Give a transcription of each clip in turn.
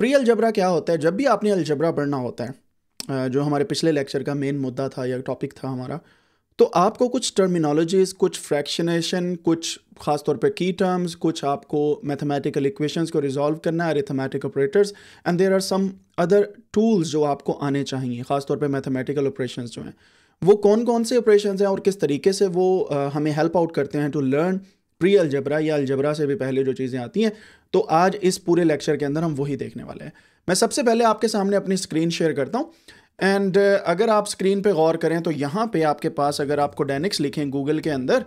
pre algebra क्या होता है जब भी आपने अलजबरा पढ़ना होता है जो हमारे पिछले लेक्चर का मेन मुद्दा था या टॉपिक था हमारा तो आपको कुछ टर्मिनोलॉजीज़ कुछ फ्रैक्शनेशन कुछ खास तौर पे की टर्म्स कुछ आपको मैथमेटिकल इक्वेशंस को रिजॉल्व करना है arithmetic operators and there are some other tools जो आपको आने चाहिए खास तौर पे मैथमेटिकल ऑपरेशंस जो हैं वो कौन कौन से ऑपरेशन हैं और किस तरीके से वो हमें हेल्प आउट करते हैं टू लर्न प्री अलजबरा या अलजबरा से भी पहले जो चीज़ें आती हैं तो आज इस पूरे लेक्चर के अंदर हम वही देखने वाले हैं मैं सबसे पहले आपके सामने अपनी स्क्रीन शेयर करता हूँ एंड अगर आप स्क्रीन पे गौर करें तो यहाँ पे आपके पास अगर आपको डेनिक्स लिखें गूगल के अंदर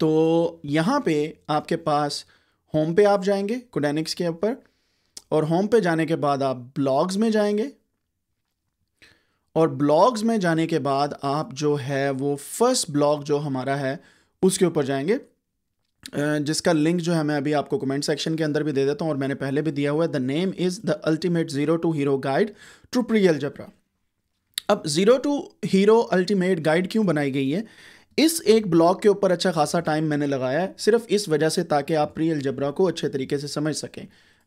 तो यहाँ पे आपके पास होम पे आप जाएंगे कोडेनिक्स के ऊपर और होम पे जाने के बाद आप ब्लॉग्स में जाएंगे और ब्लॉग्स में जाने के बाद आप जो है वो फर्स्ट ब्लॉग जो हमारा है उसके ऊपर जाएंगे जिसका लिंक जो है मैं अभी आपको कमेंट सेक्शन के अंदर भी दे देता हूँ और मैंने पहले भी दिया हुआ है the name is the ultimate zero to hero guide to pre algebra अब zero to hero ultimate guide क्यों बनाई गई है इस एक ब्लॉग के ऊपर अच्छा खासा टाइम मैंने लगाया है सिर्फ इस वजह से ताकि आप प्री जबरा को अच्छे तरीके से समझ सकें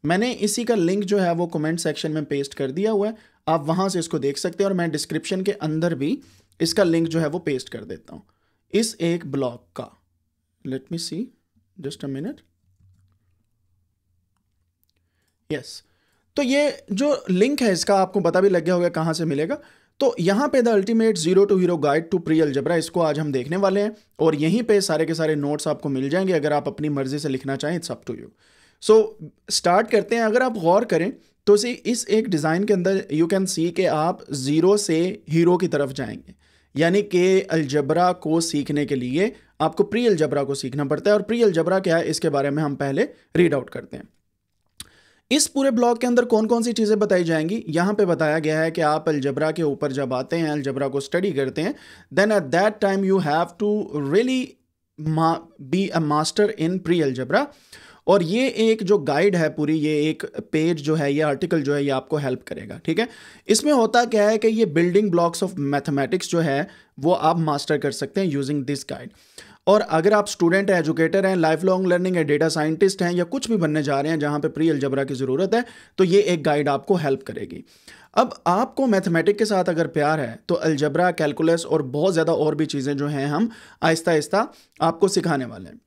मैंने इसी का लिंक जो है वो कमेंट सेक्शन में पेस्ट कर दिया हुआ है आप वहाँ से इसको देख सकते हैं और मैं डिस्क्रिप्शन के अंदर भी इसका लिंक जो है वो पेस्ट कर देता हूँ इस एक ब्लॉक का let me see just a minute yes तो ये जो लिंक है इसका आपको पता भी लग गया होगा कहां से मिलेगा तो यहां पे the ultimate zero to hero guide to pre algebra इसको आज हम देखने वाले हैं और यहीं पे सारे के सारे नोट्स आपको मिल जाएंगे अगर आप अपनी मर्जी से लिखना चाहें it's up to you so start करते हैं अगर आप गौर करें तो इस एक डिज़ाइन के अंदर यू कैन सी के आप ज़ीरो से हीरो की तरफ जाएंगे यानी के अलजबरा को सीखने के लिए आपको प्री अलजबरा को सीखना पड़ता है और प्री अलजबरा क्या है इसके बारे में हम पहले रीड आउट करते हैं इस पूरे ब्लॉग के अंदर कौन कौन सी चीज़ें बताई जाएंगी यहाँ पे बताया गया है कि आप अलजबरा के ऊपर जब आते हैं अलजबरा को स्टडी करते हैं then at that time you have to really be a master in pre algebra और ये एक जो गाइड है पूरी ये एक पेज जो है ये आर्टिकल जो है ये आपको हेल्प करेगा ठीक है इसमें होता क्या है कि ये बिल्डिंग ब्लॉक्स ऑफ मैथमेटिक्स जो है वो आप मास्टर कर सकते हैं यूजिंग दिस गाइड और अगर आप स्टूडेंट हैं एजुकेटर हैं लाइफ लॉन्ग लर्निंग है डेटा साइंटिस्ट हैं या कुछ भी बनने जा रहे हैं जहाँ पे प्री अलजबरा की ज़रूरत है तो ये एक गाइड आपको हेल्प करेगी अब आपको मैथमेटिक के साथ अगर प्यार है तो अलजबरा कैलकुलस और बहुत ज़्यादा और भी चीज़ें जो हैं हम आहिस्ता आहिस्ता आपको सिखाने वाले हैं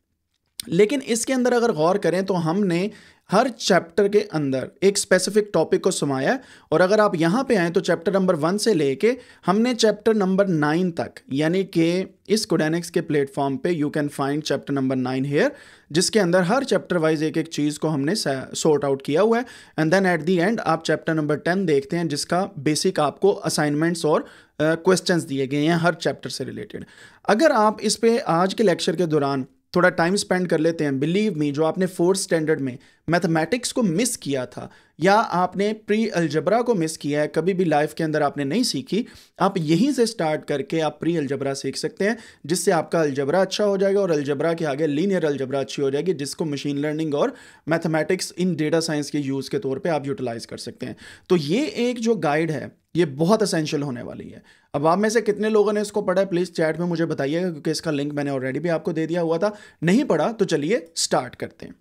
लेकिन इसके अंदर अगर गौर करें तो हमने हर चैप्टर के अंदर एक स्पेसिफिक टॉपिक को समाया और अगर आप यहाँ पे आए तो चैप्टर नंबर वन से लेके हमने चैप्टर नंबर नाइन तक यानी कि इस कोडेनिक्स के प्लेटफॉर्म पे you can find chapter number nine here जिसके अंदर हर चैप्टर वाइज एक एक चीज़ को हमने सॉर्ट आउट किया हुआ है and then at the end आप चैप्टर नंबर टेन देखते हैं जिसका बेसिक आपको असाइनमेंट्स और क्वेश्चन uh, दिए गए हैं हर चैप्टर से रिलेटेड अगर आप इस पर आज के लेक्चर के दौरान थोड़ा टाइम स्पेंड कर लेते हैं बिलीव मी जो आपने फोर्थ स्टैंडर्ड में मैथमेटिक्स को मिस किया था या आपने प्री अलजबरा को मिस किया है कभी भी लाइफ के अंदर आपने नहीं सीखी आप यहीं से स्टार्ट करके आप प्री अलजबरा सीख सकते हैं जिससे आपका अलजबरा अच्छा हो जाएगा और अलजबरा के आगे लीनियर अलजबरा अच्छी हो जाएगी जिसको मशीन लर्निंग और मैथमेटिक्स इन डेटा साइंस के यूज़ के तौर पर आप यूटिलाइज़ कर सकते हैं तो ये एक जो गाइड है ये बहुत असेंशियल होने वाली है अब आप में से कितने लोगों ने इसको पढ़ा है प्लीज़ चैट में मुझे बताइएगा क्योंकि इसका लिंक मैंने ऑलरेडी भी आपको दे दिया हुआ था नहीं पढ़ा तो चलिए स्टार्ट करते हैं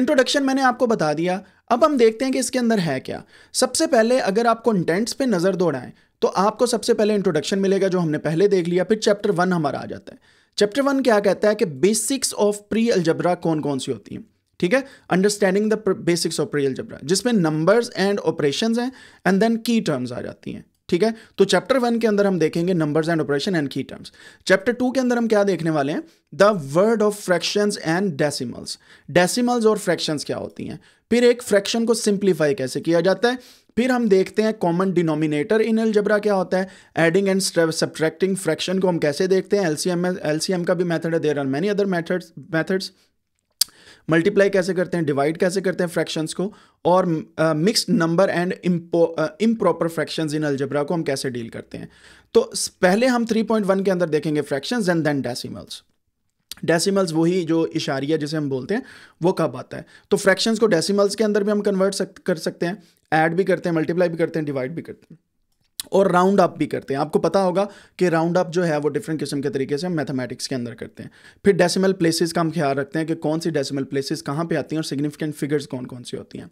इंट्रोडक्शन मैंने आपको बता दिया अब हम देखते हैं कि इसके अंदर है क्या सबसे पहले अगर आप कंटेंट्स पे नज़र दौड़ाएं तो आपको सबसे पहले इंट्रोडक्शन मिलेगा जो हमने पहले देख लिया फिर चैप्टर वन हमारा आ जाता है चैप्टर वन क्या कहता है कि बेसिक्स ऑफ प्री अलजबरा कौन कौन सी होती हैं ठीक है understanding the basics of real algebra जिसमें नंबर्स एंड ऑपरेशन हैं एंड देन की टर्म्स आ जाती हैं ठीक है तो चैप्टर वन के अंदर हम देखेंगे numbers and operation and key terms chapter two के अंदर हम क्या देखने वाले हैं the world of fractions and decimals decimals और फ्रैक्शंस क्या होती हैं फिर एक फ्रैक्शन को सिंप्लीफाई कैसे किया जाता है फिर हम देखते हैं कॉमन डिनोमिनेटर इन एलजबरा क्या होता है एडिंग एंड सब्ट्रैक्टिंग फ्रैक्शन को हम कैसे देखते हैं एलसीएम एलसीएम का भी मेथड है there are many other methods methods multiply कैसे करते हैं डिवाइड कैसे करते हैं फ्रैक्शंस को और mixed number and improper fractions in algebra को हम कैसे डील करते हैं तो पहले हम 3.1 के अंदर देखेंगे fractions and then decimals decimals वही जो इशारिया जिसे हम बोलते हैं वो कब आता है तो फ्रैक्शंस को डेसिमल्स के अंदर भी हम कन्वर्ट कर सकते हैं ऐड भी करते हैं मल्टीप्लाई भी करते हैं डिवाइड भी करते हैं और राउंड अप भी करते हैं आपको पता होगा कि राउंड अप जो है वो डिफरेंट किस्म के तरीके से हम मैथमेटिक्स के अंदर करते हैं फिर डेसिमल प्लेसेस का हम ख्याल रखते हैं कि कौन सी डेसिमल प्लेसेस कहाँ पे आती हैं और सिग्निफिकेंट फिगर्स कौन कौन सी होती हैं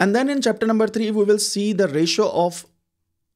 and then in chapter number three we will see the ratio of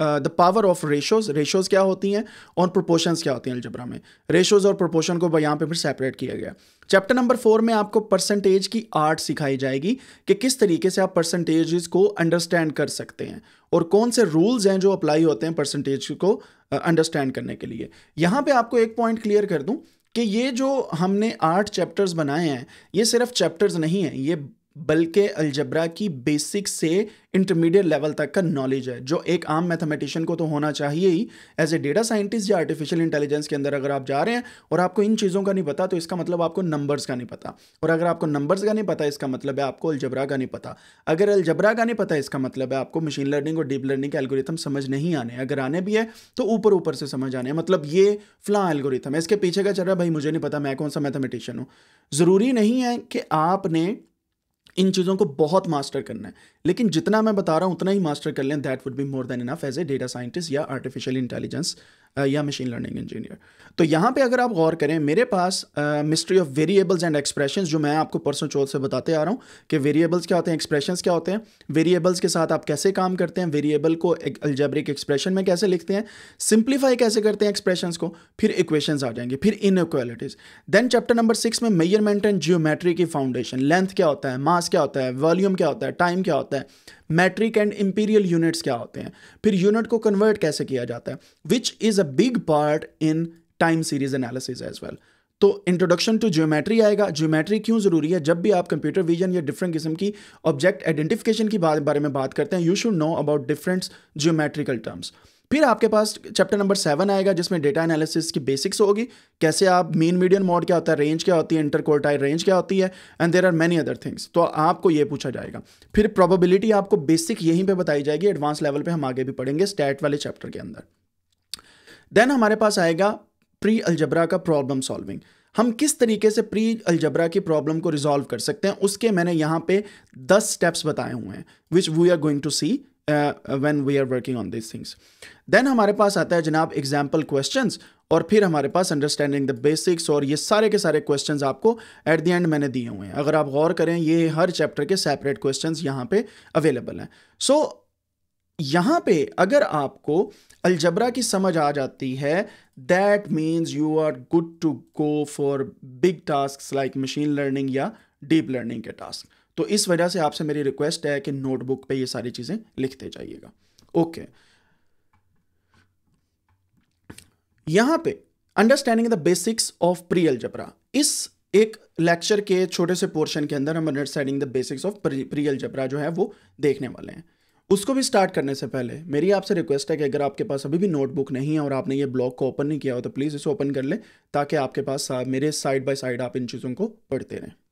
the power of ratios ratios क्या होती हैं और प्रोपोर्शन क्या होती हैं अल्जबरा में रेशोज़ और प्रोपोर्शन को यहाँ पे फिर सेपरेट किया गया चैप्टर नंबर फोर में आपको परसेंटेज की आर्ट सिखाई जाएगी कि किस तरीके से आप परसेंटेज को अंडरस्टैंड कर सकते हैं और कौन से रूल्स हैं जो अप्लाई होते हैं परसेंटेज को अंडरस्टैंड uh, करने के लिए यहाँ पर आपको एक पॉइंट क्लियर कर दूँ कि ये जो हमने आठ चैप्टर्स बनाए हैं ये सिर्फ चैप्टर्स नहीं हैं ये बल्कि अलजबरा की बेसिक से इंटरमीडिएट लेवल तक का नॉलेज है जो एक आम मैथमेटिशियन को तो होना चाहिए ही एज ए डेटा साइंटिस्ट या आर्टिफिशियल इंटेलिजेंस के अंदर अगर आप जा रहे हैं और आपको इन चीज़ों का नहीं पता तो इसका मतलब आपको नंबर्स का नहीं पता और अगर आपको नंबर्स का नहीं पता इसका मतलब है आपको अलजबरा का नहीं पता अगर अलजबरा का नहीं पता इसका मतलब है आपको मशीन लर्निंग और डीप लर्निंग के एलगोरिथम समझ नहीं आने अगर आने भी है तो ऊपर ऊपर से समझ आने मतलब ये फ्ला एलगोरिथम है इसके पीछे का चल रहा है भाई मुझे नहीं पता मैं कौन सा मैथमेटिशियन हूँ ज़रूरी नहीं है कि आपने इन चीज़ों को बहुत मास्टर करना है लेकिन जितना मैं बता रहा हूँ उतना ही मास्टर कर लें that would be more than enough as a data scientist या आर्टिफिशियल इंटेलिजेंस Uh, या मशीन लर्निंग इंजीनियर तो यहाँ पे अगर आप गौर करें मेरे पास mystery of variables and expressions जो मैं आपको परसों चौथ से बताते आ रहा हूँ कि वेरिएबल्स क्या होते हैं एक्सप्रेशंस क्या होते हैं वेरिएबल्स के साथ आप कैसे काम करते हैं वेरिएबल को एक अल्जेब्रिक एक्सप्रेशन में कैसे लिखते हैं सिंप्लीफाई कैसे करते हैं एक्सप्रेशंस को फिर इक्वेशंस आ जाएंगे फिर equalities then chapter number six में मेयरमेंट एंड जियोमेट्री की फाउंडेशन लेंथ क्या होता है मास क्या होता है वॉल्यूम क्या होता है टाइम क्या होता है मैट्रिक एंड इम्पीरियल यूनिट्स क्या होते हैं फिर यूनिट को कन्वर्ट कैसे किया जाता है which is a big part in time series analysis as well तो इंट्रोडक्शन टू ज्योमेट्री आएगा ज्योमेट्री क्यों ज़रूरी है जब भी आप कंप्यूटर विजन या डिफरेंट किस्म की ऑब्जेक्ट आइडेंटिफिकेशन की बारे में बात करते हैं you should know about different geometrical terms फिर आपके पास चैप्टर नंबर सेवन आएगा जिसमें डेटा एनालिसिस की बेसिक्स होगी कैसे आप मेन मीडियम मोड क्या होता है रेंज क्या होती है इंटरकोल्टाइल रेंज क्या होती है and there are many other things तो आपको ये पूछा जाएगा फिर प्रोबेबिलिटी आपको बेसिक यहीं पर बताई जाएगी एडवांस लेवल पर हम आगे भी पढ़ेंगे स्टैट वाले चैप्टर के अंदर देन हमारे पास आएगा प्री अल्जबरा का प्रॉब्लम सॉल्विंग हम किस तरीके से प्री अल्जबरा की प्रॉब्लम को रिजॉल्व कर सकते हैं उसके मैंने यहाँ पे दस स्टेप्स बताए हुए हैं which we are going to see when we are working on this things then हमारे पास आता है जनाब एग्जाम्पल क्वेश्चंस और फिर हमारे पास अंडरस्टैंडिंग द बेसिक्स और ये सारे के सारे क्वेश्चंस आपको एट द एंड मैंने दिए हुए हैं अगर आप गौर करें ये हर चैप्टर के सेपरेट क्वेश्चन यहाँ पे अवेलेबल हैं सो so, यहाँ पे अगर आपको अलजबरा की समझ आ जाती है that means you are good to go for big task like machine learning या डीप लर्निंग के टास्क तो इस वजह से आपसे मेरी रिक्वेस्ट है कि नोटबुक पे ये सारी चीज़ें लिखते जाइएगा ओके यहां पे understanding the basics of pre algebra इस एक लेक्चर के छोटे से पोर्शन के अंदर हम understanding the basics of pre algebra जो है वो देखने वाले हैं उसको भी स्टार्ट करने से पहले मेरी आपसे रिक्वेस्ट है कि अगर आपके पास अभी भी नोटबुक नहीं है और आपने ये ब्लॉग को ओपन नहीं किया हो तो प्लीज़ इसे ओपन कर लें ताकि आपके पास मेरे साइड बाय साइड आप इन चीज़ों को पढ़ते रहें